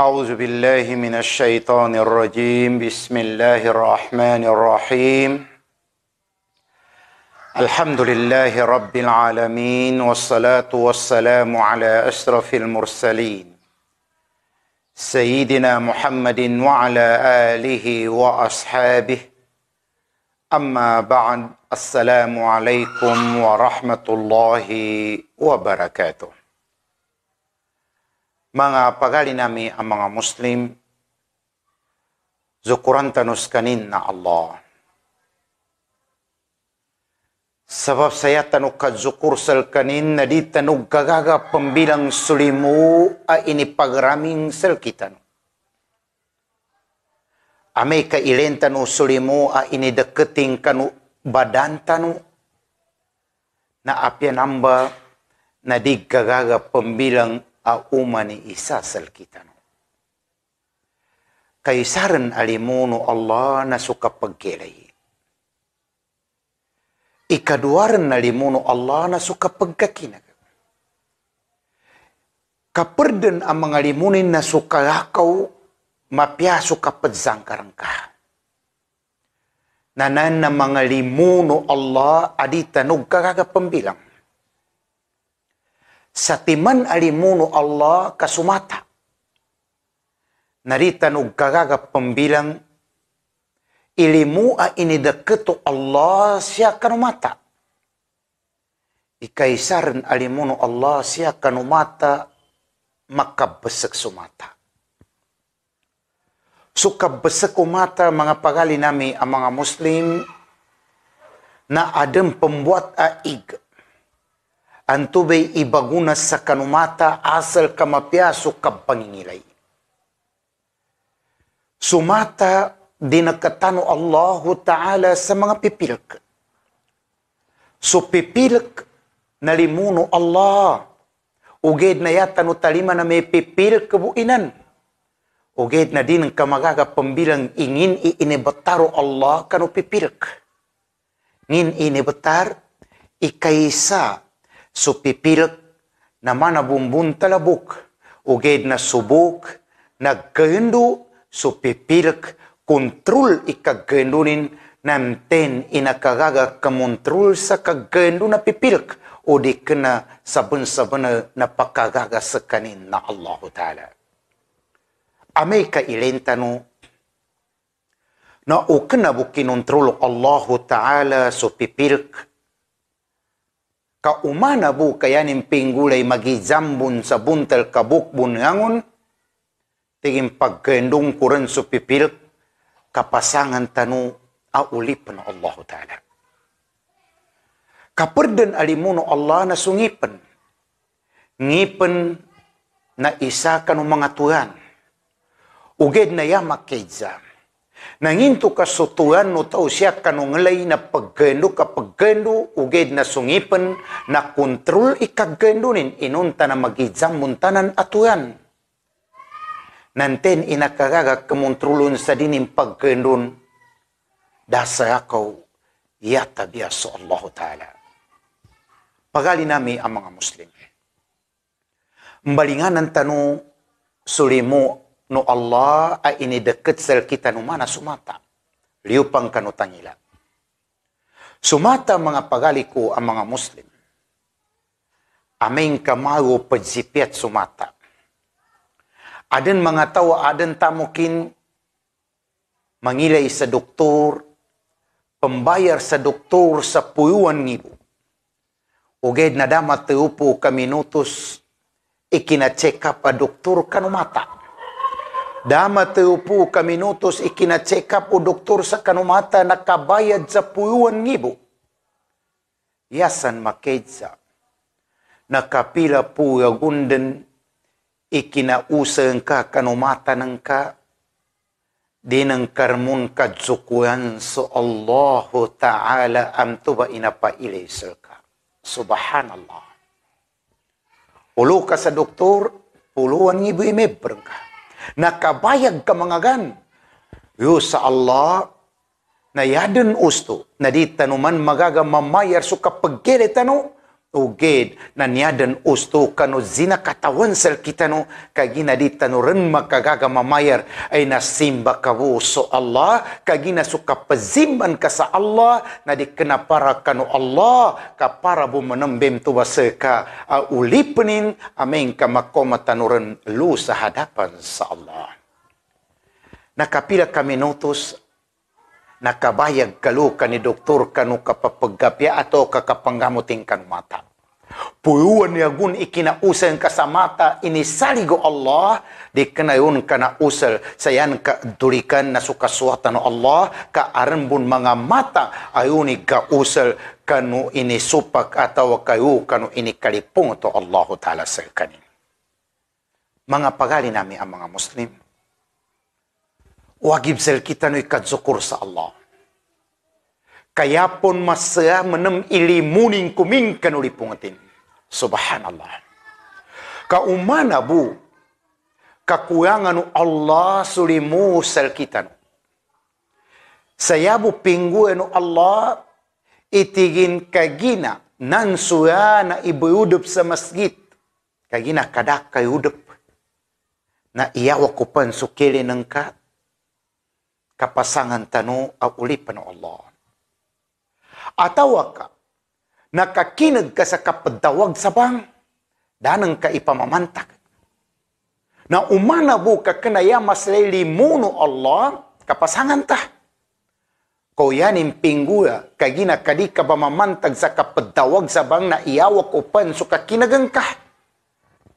أعوذ بالله من الشيطان الرجيم بسم الله الرحمن الرحيم الحمد لله رب العالمين والصلاة والسلام على أشرف المرسلين سيدنا محمد وعلى آله وأصحابه أما بعد السلام عليكم ورحمة الله وبركاته mga pagalinami ang mga Muslim, zukuran tanus kanin na Allah. Sabab saya tanug ka zukur sal kanin na di tanug kagaga pambilang sulimu a inipagraming sal kitano. Ame ka ilentano sulimu a inideketing kanu badan tanu na apyanamba na di kagaga pambilang a umani isasal kitano kaisaran alimunu Allah nasuka paggelay ikaduaran alimunu Allah nasuka paggakina kaperden ang mga limunin na sukalakaw mapiaso kapadzang karangka. Nanan na mga limuno Allah adi tanog kakakapambilang satiman alimunu Allah kasumata. Narita nu nuggagaga pembilang ilimu a ini deketu Allah siya kanumata. Ikaisaran alimunu Allah siya kanumata maka besek sumata. Suka besek umata mga pagali nami ang Muslim na adem pembuat a aig Antube iba ibaguna sa kanumata asal kamapiaso kag pangingilay. Sumata dinagkatano Allah Ta'ala sa mga pipilk. So pipilk nalimuno Allah. Uged na yata no talima na may pipilk buinan. Uged na din ang kamagaga pambilang ingin iinibataro Allah kano pipilk. Ngin inibatar, ikaisa so supipilak na manabumbun o uged na subuk, so supipilak, kontrol ikagahindunin namten inakagaga kamontrol sa kagandu na pipilak o di kena sabun sabon-sabon na pakagaga sa kanin na Allah Ta'ala. Amay ka ilenta no na ukna bukinontrolo Allah Ta'ala so pipilak kaumana bu kayanin pinggulay magijambun sa buntel kabukbun ngangon, tingin pagkendong kuren so pipil, kapasangan tanu aulipan Allah Ta'ala. Kaperdan alimuno Allah na sungipan, ngipan na isa kanong mga tuhan, uged na yamak kejam. Nanginto ka sutuan no tao siya kanunglay na paggendo ka paggendo uged na sungipan na kontrol ikagendo nin inunta na magidzam muntanan atuan. Nanten inakagaga kamontrolon sa dinim paggendo dasa akaw yatabiya sa Allah Ta'ala. Pagali nami ang mga Muslim. Mbalingan ng tanong, sulimo nu Allah a ini deket sel kita nu mana sumata liupang kanu tangila sumata mga pagaliku ang mga muslim aming kamago pajipiat sumata aden mga tawa aden tamukin mangilay sa doktor pembayar sa doktor sa puyuan ngibu uged nadama teupo kaminutos ikina check up a doktor kanu mata Damatu kaminutos ikina check up o doktor sa kanumata nakabayad sa puyuan ngibo. Yasan makedsa. Nakapila po agunden ikinausan ka kanumata ng ka dinang karmun kadzukuan so Allah Ta'ala amtuba inapailisal ka. Subhanallah. Ulo ka sa doktor, puluhan ngibo imebrang ka Nakabayag kamangagan. Yo sa Allah, na yadin usto, na di tanuman magaga mamayar so kapag kiri tanu, uged na niyadan usto kano zinakatawan sel kitano kagina di tanuran makagaga mamayar ay nasimba kabo so Allah kagina suka kapaziman ka sa Allah na di kenapara kano Allah kapara bumanambem tuwasa ka uh, ulipenin amen ka makoma tanuran lu sa hadapan sa Allah. Nakapila kami notos nakabayag kalu ka ni doktor kanu kapapagapya ato kakapanggamuting kan mata. Puyuan ni agun ikinausan ka sa mata, saligo Allah, di kanayon ka na usal, sayan ka durikan na sukaswatan Allah ka kaarambon mga mata, ayuni ka usal, kanu ini supak atawa kayu kanu ini inikalipong to Allah Ta'ala sa kanin. Mga pagali nami ang mga Muslim, wajib sel kita nu nuikan syukur sa Allah. Kayapun masa menem ilimu ning kumingkan uli pungetin. Subhanallah. Kaumana bu, kakuyangan Allah sulimu sel kita. Saya bu pingguen anu Allah itigin kagina nan suyana ibu yudup sa masjid. Kagina kadak kayudup. Na iya wakupan sukili nengkat kapasangan tanu a ulipan o Allah. Atawa ka, nakakinag ka sa kapadawag sa bang, danang ka ipamamantak. Na umanabo ka kanaya mas limuno Allah, kapasangan ta. Koyanin pingguya, kagina kadi ka ba mamantag sa kapadawag sa bang na iyawak upan so kakinagang ka.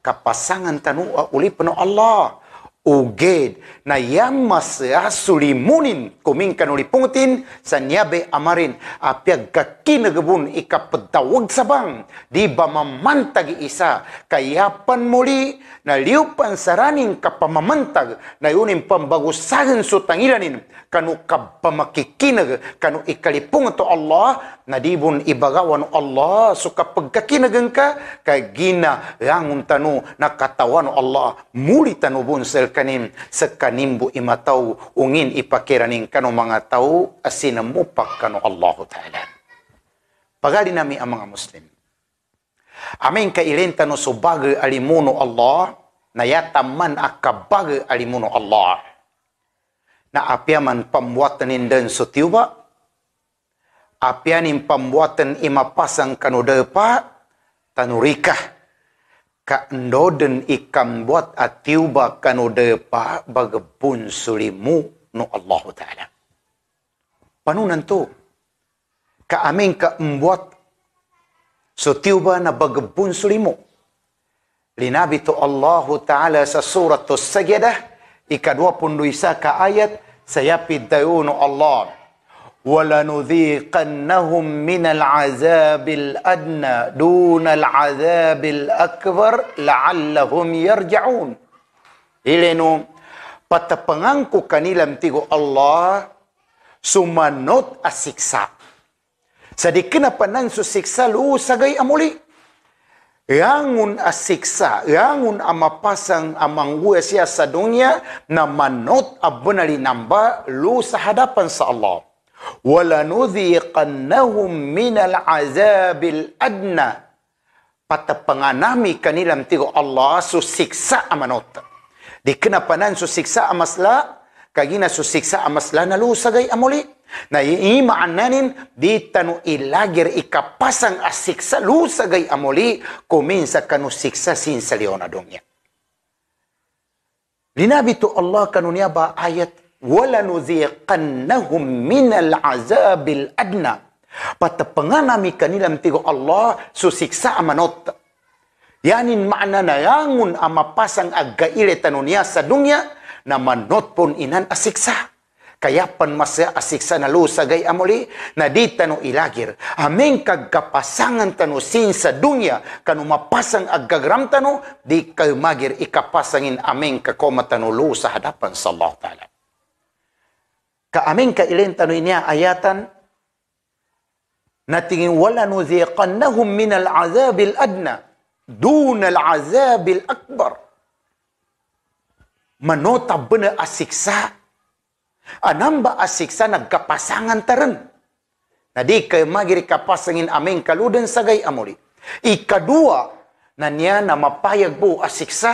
Kapasangan tanu a ulipan o Allah uged na yam mas sulimunin kuming kanulipungutin sa niyabe amarin apiag kakinagabun ikapagtawag sa bang di ba mamantag isa kayapan muli na liupan saraning kapamamantag na yunin pambagusahan so tangilanin kanu kapamakikinag kanu ikalipung to Allah na dibon ibagawan Allah so kapag kakinagan ka kay gina tanu na katawan Allah muli tanubon sa kanim sa kanimbo imataw ungin ipakiranin kanu mga tao asinamupak kano Allah Ta'ala. Pagadi nami ang mga Muslim. Amin ka ilenta no subag alimuno Allah na yata man akabag alimuno Allah. Na apiaman pamwatanin din sa tiwa apianin pamwatan imapasang depa tanurikah ka ndoden ikambot at tiuba kanode pa bagabun sulimu no Allah Ta'ala. Panunan to, ka aming ka mbot so tiuba na bagabun sulimu. Linabi to Allahu Ta'ala sa surat to sajadah, ikadwa punduisa ka ayat, sayapid dayo Allah. ولنذيقنهم من العذاب الادنى دون العذاب الاكبر لعلهم يرجعون ilenu patapangangku kanilam tigo Allah sumanot asiksa sadikina panan susiksa lu sagay amuli Rangun asiksa, rangun amapasang amangua siya sa dunia na manot abunali namba lu sa hadapan sa Allah. walanudziqannahum minal azabil adna patapanganami kanilam tigo Allah susiksa amanot di kenapanan susiksa amasla kagina susiksa amasla nalu sagay amoli na ima nah, annanin di tanu ilagir ikapasang asiksa lu sagay amoli kuminsa kanu siksa sin saliona dunya linabi tu Allah kanunya ba ayat وَلَنُذِيقَنَّهُمْ مِنَ الْعَذَابِ الْأَدْنَى Patapangan nami kanilam tigo Allah susiksa amanot. Yanin maana nayangun ama pasang aggaile tanunia sa dunya na manot pun inan asiksa. Kaya pan panmasya asiksa na lusagay amuli na di tanu ilagir. Aming kagkapasangan tanu sin sa dunya kanu mapasang aggagram tanu di kalmagir ikapasangin aming kakoma tanu lusa hadapan sa Allah Ta'ala. Ka aminka ilain tanuinia ayatan natingin wala nuziqannahum minal azabil adna dunal azabil akbar. Manota bena asiksa. Anamba asiksa nagkapasangan taren. Nadi kay magiri kapasangin amin kaluden sagay amuri. Ikadua, nanya na mapayag po asiksa,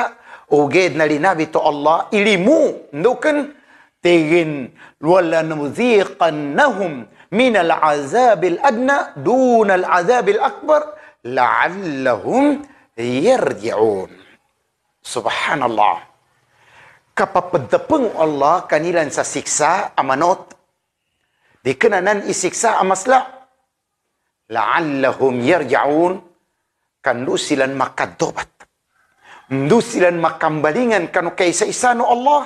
uged na linabi to Allah, ilimu, nukan, تيغن ولنذيقنهم من العذاب الأدنى دون العذاب الأكبر لعلهم يرجعون سبحان الله كباب الدبن الله كان كنيلان سسيكسا أمانوت دي كنا نن إسيكسا أمسلا لعلهم يرجعون كان دوسلا مكة دوبت دوسلا مكة مبالينا كانوا كيسا إسانو الله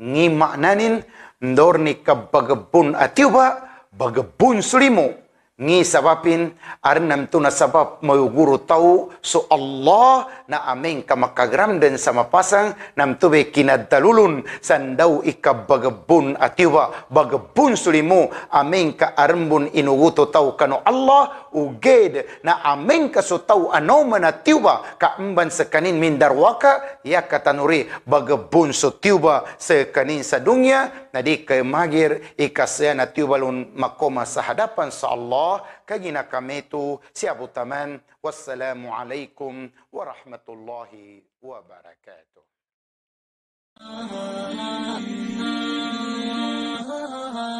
ngi maknanin ndorni kabagabun atiuba bagabun sulimu ngi sababin arnam tuna sabab guru tau so Allah na ameng makagram den sama pasang nam tube kinadalulun sandau ikabagabun atiwa bagabun sulimu Amin ka armbun inuguto tau kano Allah uged na amen ka tau ano man ka sa kanin mindarwaka ya katanuri bagabun so tiuba sa kanin sa dunya na di kay magir ikasya na lun makoma sa hadapan sa Allah kagina kami tu, si Abu Taman wassalamu alaikum warahmatullahi wabarakatuh